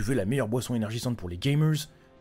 tu veux la meilleure boisson énergisante pour les gamers,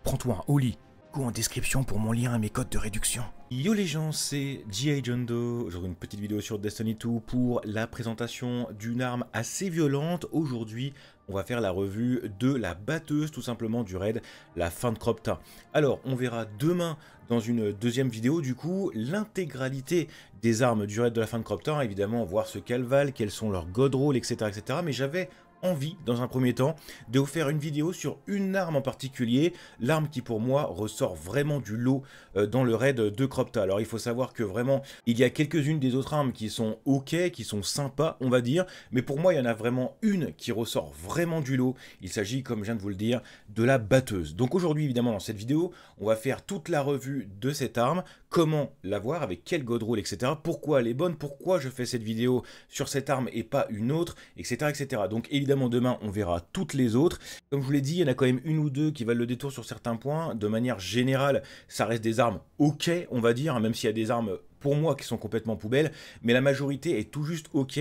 prends-toi un lit Coup en description pour mon lien et mes codes de réduction. Yo les gens, c'est G.I. Jondo. Aujourd'hui, une petite vidéo sur Destiny 2 pour la présentation d'une arme assez violente. Aujourd'hui, on va faire la revue de la batteuse tout simplement du raid, la fin de Cropta. Alors, on verra demain dans une deuxième vidéo du coup l'intégralité des armes du raid de la fin de Cropta, hein, évidemment voir ce qu'elles valent, quels sont leurs god rolls, etc. etc. Mais j'avais envie, dans un premier temps, de vous faire une vidéo sur une arme en particulier, l'arme qui pour moi ressort vraiment du lot euh, dans le raid de Cropta. Alors il faut savoir que vraiment, il y a quelques-unes des autres armes qui sont ok, qui sont sympas, on va dire, mais pour moi, il y en a vraiment une qui ressort vraiment du lot. Il s'agit, comme je viens de vous le dire, de la batteuse. Donc aujourd'hui, évidemment, dans cette vidéo, on va faire toute la revue de cette arme, comment l'avoir, avec quel rule, etc. Pourquoi elle est bonne, pourquoi je fais cette vidéo sur cette arme et pas une autre, etc. etc. Donc évidemment demain on verra toutes les autres. Comme je vous l'ai dit, il y en a quand même une ou deux qui valent le détour sur certains points. De manière générale, ça reste des armes ok, on va dire, hein, même s'il y a des armes pour moi qui sont complètement poubelles, mais la majorité est tout juste ok,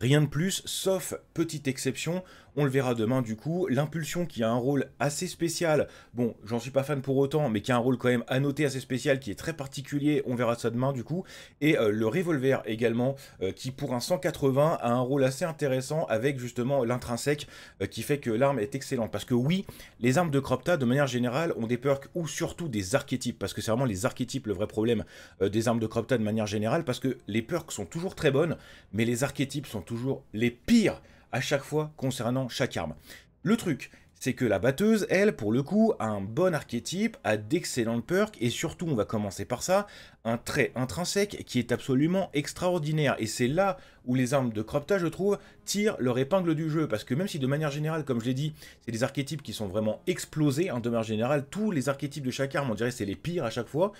rien de plus, sauf petite exception, on le verra demain du coup, l'impulsion qui a un rôle assez spécial, bon j'en suis pas fan pour autant, mais qui a un rôle quand même à noter assez spécial, qui est très particulier, on verra ça demain du coup, et euh, le revolver également, euh, qui pour un 180 a un rôle assez intéressant avec justement l'intrinsèque euh, qui fait que l'arme est excellente, parce que oui, les armes de Cropta de manière générale ont des perks ou surtout des archétypes, parce que c'est vraiment les archétypes le vrai problème des armes de Cropta manière générale, parce que les perks sont toujours très bonnes, mais les archétypes sont toujours les pires à chaque fois concernant chaque arme. Le truc, c'est que la batteuse, elle, pour le coup, a un bon archétype, a d'excellentes perks, et surtout, on va commencer par ça, un trait intrinsèque qui est absolument extraordinaire. Et c'est là où les armes de Cropta, je trouve, tirent leur épingle du jeu. Parce que même si de manière générale, comme je l'ai dit, c'est des archétypes qui sont vraiment explosés, en hein, de manière générale, tous les archétypes de chaque arme, on dirait c'est les pires à chaque fois,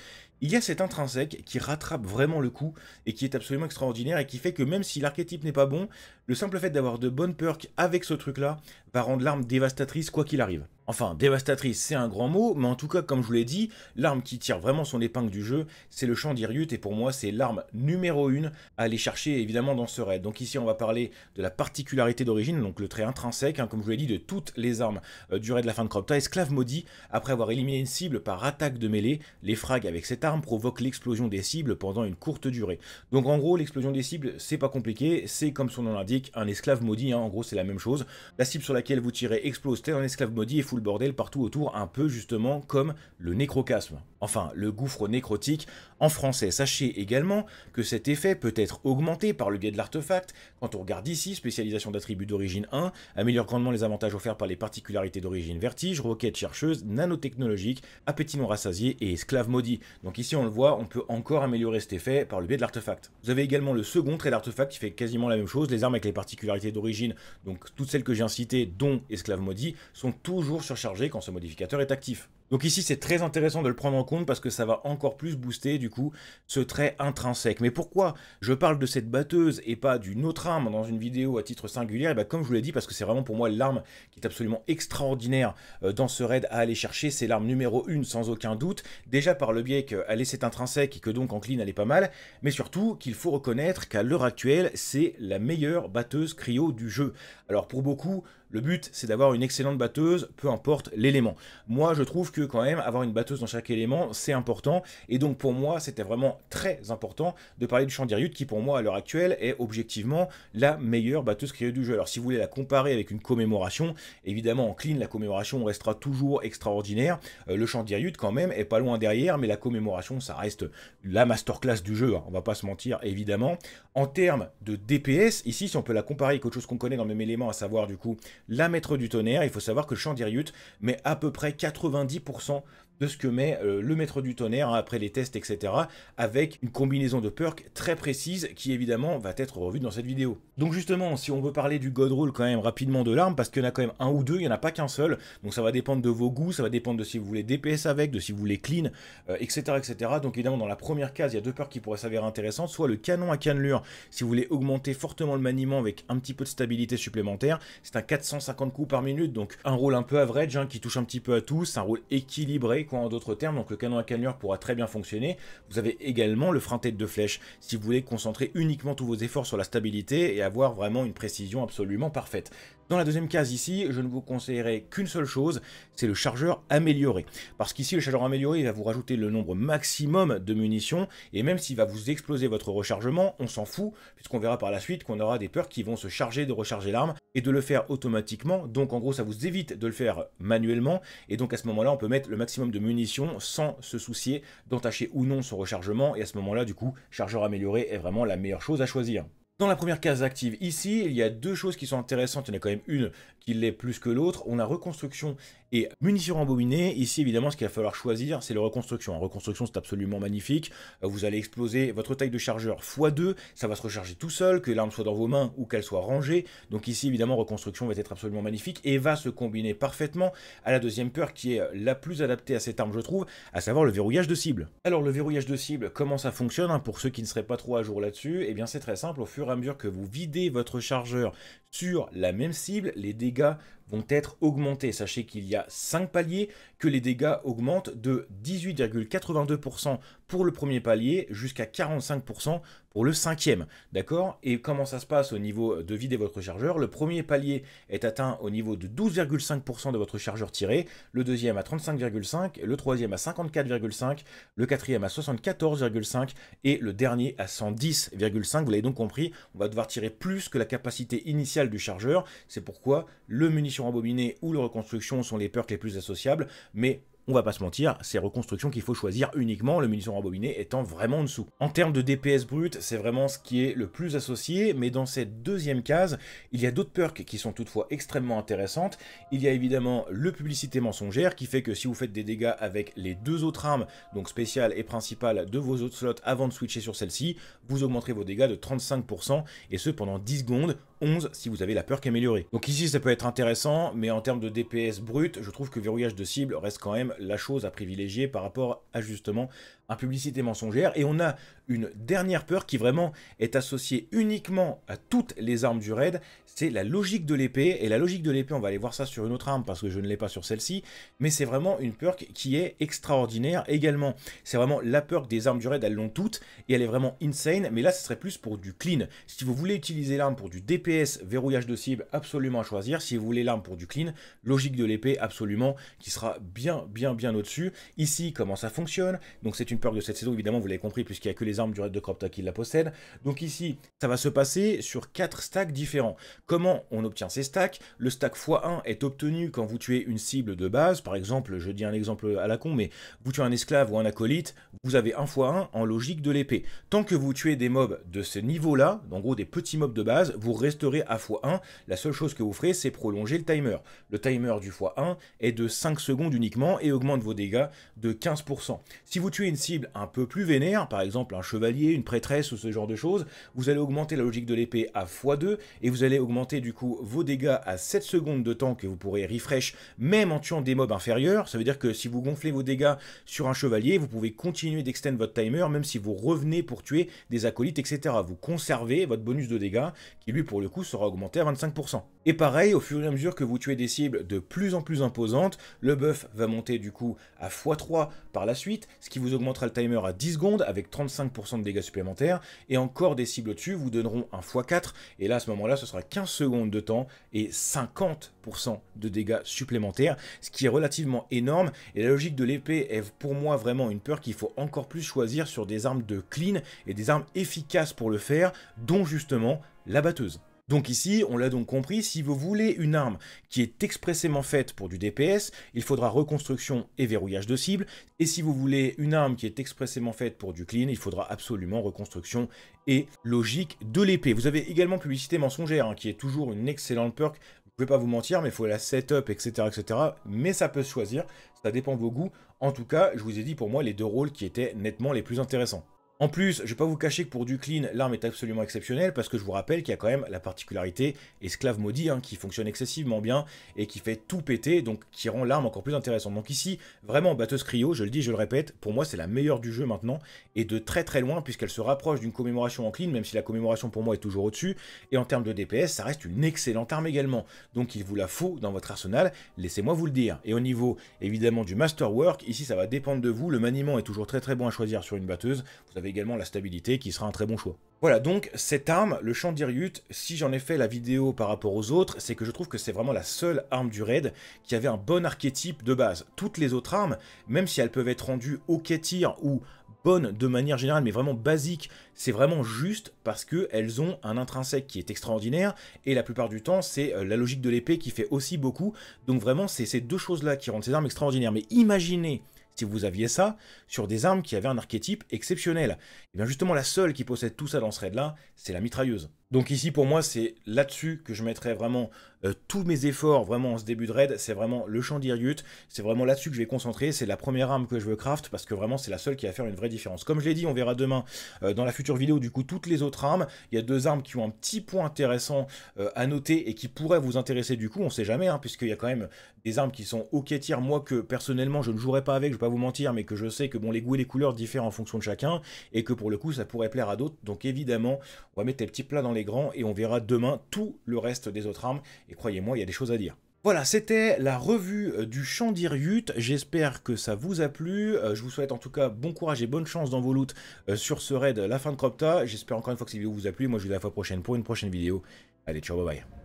il y a cet intrinsèque qui rattrape vraiment le coup et qui est absolument extraordinaire et qui fait que même si l'archétype n'est pas bon, le simple fait d'avoir de bonnes perks avec ce truc-là va rendre l'arme dévastatrice quoi qu'il arrive. Enfin, dévastatrice, c'est un grand mot, mais en tout cas, comme je vous l'ai dit, l'arme qui tire vraiment son épingle du jeu, c'est le champ d'Iriut, et pour moi, c'est l'arme numéro 1 à aller chercher, évidemment, dans ce raid. Donc ici, on va parler de la particularité d'origine, donc le trait intrinsèque, hein, comme je vous l'ai dit, de toutes les armes euh, du raid de la fin de Cropta. Esclave maudit, après avoir éliminé une cible par attaque de mêlée, les frags avec cette arme provoquent l'explosion des cibles pendant une courte durée. Donc en gros, l'explosion des cibles, c'est pas compliqué, c'est comme son nom l'indique, un esclave maudit, hein. en gros, c'est la même chose. La cible sur laquelle vous tirez explose, tel un esclave maudit, et bordel partout autour, un peu justement comme le nécrocasme, enfin le gouffre nécrotique en français. Sachez également que cet effet peut être augmenté par le biais de l'artefact. Quand on regarde ici, spécialisation d'attributs d'origine 1, améliore grandement les avantages offerts par les particularités d'origine vertige, roquette chercheuse, nanotechnologique, appétit non rassasié et esclave maudit. Donc ici on le voit, on peut encore améliorer cet effet par le biais de l'artefact. Vous avez également le second trait d'artefact qui fait quasiment la même chose, les armes avec les particularités d'origine, donc toutes celles que j'ai incitées, dont esclave maudit, sont toujours surchargé quand ce modificateur est actif. Donc ici, c'est très intéressant de le prendre en compte parce que ça va encore plus booster du coup ce trait intrinsèque. Mais pourquoi je parle de cette batteuse et pas d'une autre arme dans une vidéo à titre singulier Et eh bien comme je vous l'ai dit, parce que c'est vraiment pour moi l'arme qui est absolument extraordinaire euh, dans ce raid à aller chercher, c'est l'arme numéro 1 sans aucun doute, déjà par le biais qu'elle est cette intrinsèque et que donc en clean elle est pas mal, mais surtout qu'il faut reconnaître qu'à l'heure actuelle, c'est la meilleure batteuse cryo du jeu. Alors pour beaucoup, le but c'est d'avoir une excellente batteuse, peu importe l'élément. Moi je trouve que quand même, avoir une batteuse dans chaque élément, c'est important. Et donc pour moi, c'était vraiment très important de parler du Chandiriut, qui pour moi, à l'heure actuelle, est objectivement la meilleure batteuse créée du jeu. Alors si vous voulez la comparer avec une commémoration, évidemment, en clean, la commémoration restera toujours extraordinaire. le euh, le Chandiriut, quand même, est pas loin derrière, mais la commémoration, ça reste la masterclass du jeu, hein. on va pas se mentir, évidemment. En termes de DPS, ici, si on peut la comparer avec autre chose qu'on connaît dans le même élément, à savoir du coup la maître du tonnerre, il faut savoir que le Chandiriut met à peu près 90% 100% de ce que met euh, le maître du tonnerre hein, après les tests, etc. avec une combinaison de perks très précise qui évidemment va être revue dans cette vidéo. Donc justement, si on veut parler du God rôle quand même rapidement de l'arme, parce qu'il y en a quand même un ou deux, il n'y en a pas qu'un seul, donc ça va dépendre de vos goûts, ça va dépendre de si vous voulez DPS avec, de si vous voulez clean, etc., euh, etc. Donc évidemment, dans la première case, il y a deux perks qui pourraient s'avérer intéressantes, soit le canon à cannelure, si vous voulez augmenter fortement le maniement avec un petit peu de stabilité supplémentaire, c'est un 450 coups par minute, donc un rôle un peu average, hein, qui touche un petit peu à tous. un rôle équilibré, en d'autres termes, donc le canon à cannelure pourra très bien fonctionner. Vous avez également le frein tête de flèche, si vous voulez concentrer uniquement tous vos efforts sur la stabilité et avoir vraiment une précision absolument parfaite. Dans la deuxième case ici, je ne vous conseillerais qu'une seule chose, c'est le chargeur amélioré. Parce qu'ici, le chargeur amélioré, il va vous rajouter le nombre maximum de munitions, et même s'il va vous exploser votre rechargement, on s'en fout, puisqu'on verra par la suite qu'on aura des peurs qui vont se charger de recharger l'arme, et de le faire automatiquement, donc en gros, ça vous évite de le faire manuellement, et donc à ce moment-là, on peut mettre le maximum de munitions sans se soucier d'entacher ou non son rechargement, et à ce moment-là, du coup, chargeur amélioré est vraiment la meilleure chose à choisir. Dans la première case active, ici, il y a deux choses qui sont intéressantes. Il y en a quand même une qui l'est plus que l'autre. On a reconstruction et munitions rembobinées, ici évidemment ce qu'il va falloir choisir, c'est le reconstruction. En reconstruction c'est absolument magnifique, euh, vous allez exploser votre taille de chargeur x2, ça va se recharger tout seul, que l'arme soit dans vos mains ou qu'elle soit rangée. Donc ici évidemment reconstruction va être absolument magnifique et va se combiner parfaitement à la deuxième peur qui est la plus adaptée à cette arme je trouve, à savoir le verrouillage de cible. Alors le verrouillage de cible, comment ça fonctionne hein, Pour ceux qui ne seraient pas trop à jour là-dessus, et eh bien c'est très simple, au fur et à mesure que vous videz votre chargeur sur la même cible, les dégâts vont être augmentés. Sachez qu'il y a 5 paliers, que les dégâts augmentent de 18,82% pour le premier palier jusqu'à 45% pour le cinquième. D'accord Et comment ça se passe au niveau de vie de votre chargeur Le premier palier est atteint au niveau de 12,5% de votre chargeur tiré, le deuxième à 35,5%, le troisième à 54,5%, le quatrième à 74,5% et le dernier à 110,5%. Vous l'avez donc compris, on va devoir tirer plus que la capacité initiale du chargeur. C'est pourquoi le munition embobiné ou le reconstruction sont les perks les plus associables mais on va pas se mentir, c'est reconstruction qu'il faut choisir uniquement, le munition rembobiné étant vraiment en dessous. En termes de DPS brut, c'est vraiment ce qui est le plus associé, mais dans cette deuxième case, il y a d'autres perks qui sont toutefois extrêmement intéressantes. Il y a évidemment le publicité mensongère, qui fait que si vous faites des dégâts avec les deux autres armes, donc spéciale et principale, de vos autres slots avant de switcher sur celle-ci, vous augmenterez vos dégâts de 35%, et ce pendant 10 secondes, 11 si vous avez la peur qu'améliorer Donc ici, ça peut être intéressant, mais en termes de DPS brut, je trouve que verrouillage de cible reste quand même la chose à privilégier par rapport à justement publicité mensongère. Et on a une dernière peur qui vraiment est associée uniquement à toutes les armes du raid, c'est la logique de l'épée. Et la logique de l'épée, on va aller voir ça sur une autre arme parce que je ne l'ai pas sur celle-ci, mais c'est vraiment une peur qui est extraordinaire également. C'est vraiment la peur des armes du raid, elles l'ont toutes, et elle est vraiment insane, mais là, ce serait plus pour du clean. Si vous voulez utiliser l'arme pour du DPS, verrouillage de cible, absolument à choisir. Si vous voulez l'arme pour du clean, logique de l'épée, absolument, qui sera bien, bien, bien au-dessus. Ici, comment ça fonctionne Donc c'est une de cette saison, évidemment, vous l'avez compris, puisqu'il n'y a que les armes du raid de Cropta qui la possèdent. Donc ici, ça va se passer sur quatre stacks différents. Comment on obtient ces stacks Le stack x1 est obtenu quand vous tuez une cible de base. Par exemple, je dis un exemple à la con, mais vous tuez un esclave ou un acolyte, vous avez un x1 en logique de l'épée. Tant que vous tuez des mobs de ce niveau-là, en gros des petits mobs de base, vous resterez à x1. La seule chose que vous ferez, c'est prolonger le timer. Le timer du x1 est de 5 secondes uniquement et augmente vos dégâts de 15%. Si vous tuez une cible un peu plus vénère, par exemple un chevalier, une prêtresse ou ce genre de choses, vous allez augmenter la logique de l'épée à x2 et vous allez augmenter du coup vos dégâts à 7 secondes de temps que vous pourrez refresh même en tuant des mobs inférieurs. Ça veut dire que si vous gonflez vos dégâts sur un chevalier, vous pouvez continuer d'extend votre timer même si vous revenez pour tuer des acolytes, etc. Vous conservez votre bonus de dégâts qui lui pour le coup sera augmenté à 25%. Et pareil, au fur et à mesure que vous tuez des cibles de plus en plus imposantes, le buff va monter du coup à x3 par la suite, ce qui vous augmentera le timer à 10 secondes avec 35% de dégâts supplémentaires, et encore des cibles au-dessus vous donneront un x4, et là à ce moment-là ce sera 15 secondes de temps et 50% de dégâts supplémentaires, ce qui est relativement énorme, et la logique de l'épée est pour moi vraiment une peur qu'il faut encore plus choisir sur des armes de clean et des armes efficaces pour le faire, dont justement la batteuse. Donc ici, on l'a donc compris, si vous voulez une arme qui est expressément faite pour du DPS, il faudra reconstruction et verrouillage de cible, et si vous voulez une arme qui est expressément faite pour du clean, il faudra absolument reconstruction et logique de l'épée. Vous avez également publicité mensongère, hein, qui est toujours une excellente perk je vais pas vous mentir, mais il faut la setup, etc., etc. Mais ça peut se choisir, ça dépend de vos goûts. En tout cas, je vous ai dit pour moi les deux rôles qui étaient nettement les plus intéressants. En plus, je ne vais pas vous cacher que pour du clean, l'arme est absolument exceptionnelle parce que je vous rappelle qu'il y a quand même la particularité esclave maudit hein, qui fonctionne excessivement bien et qui fait tout péter, donc qui rend l'arme encore plus intéressante. Donc ici, vraiment, batteuse cryo, je le dis, je le répète, pour moi c'est la meilleure du jeu maintenant et de très très loin puisqu'elle se rapproche d'une commémoration en clean, même si la commémoration pour moi est toujours au-dessus. Et en termes de DPS, ça reste une excellente arme également. Donc il vous la faut dans votre arsenal, laissez-moi vous le dire. Et au niveau évidemment du masterwork, ici ça va dépendre de vous, le maniement est toujours très très bon à choisir sur une batteuse. Vous avez également la stabilité qui sera un très bon choix. Voilà, donc cette arme, le d'Iriut, si j'en ai fait la vidéo par rapport aux autres, c'est que je trouve que c'est vraiment la seule arme du raid qui avait un bon archétype de base. Toutes les autres armes, même si elles peuvent être rendues ok tir ou bonnes de manière générale, mais vraiment basiques, c'est vraiment juste parce qu'elles ont un intrinsèque qui est extraordinaire, et la plupart du temps, c'est euh, la logique de l'épée qui fait aussi beaucoup. Donc vraiment, c'est ces deux choses-là qui rendent ces armes extraordinaires. Mais imaginez si vous aviez ça, sur des armes qui avaient un archétype exceptionnel. Et bien justement, la seule qui possède tout ça dans ce raid-là, c'est la mitrailleuse. Donc ici pour moi c'est là-dessus que je mettrai vraiment euh, tous mes efforts vraiment en ce début de raid, c'est vraiment le champ d'Iriut, c'est vraiment là-dessus que je vais concentrer, c'est la première arme que je veux craft parce que vraiment c'est la seule qui va faire une vraie différence. Comme je l'ai dit, on verra demain euh, dans la future vidéo du coup toutes les autres armes, il y a deux armes qui ont un petit point intéressant euh, à noter et qui pourraient vous intéresser du coup, on sait jamais hein, puisqu'il y a quand même des armes qui sont ok tiers, moi que personnellement je ne jouerai pas avec, je vais pas vous mentir, mais que je sais que bon les goûts et les couleurs diffèrent en fonction de chacun et que pour le coup ça pourrait plaire à d'autres, donc évidemment on va mettre tes petits plats dans les grands et on verra demain tout le reste des autres armes. Et croyez-moi, il y a des choses à dire. Voilà, c'était la revue euh, du champ d'Iryut J'espère que ça vous a plu. Euh, je vous souhaite en tout cas bon courage et bonne chance dans vos loots euh, sur ce raid, la fin de Cropta. J'espère encore une fois que cette vidéo vous a plu. Moi, je vous dis à la fois prochaine pour une prochaine vidéo. Allez, ciao, bye bye.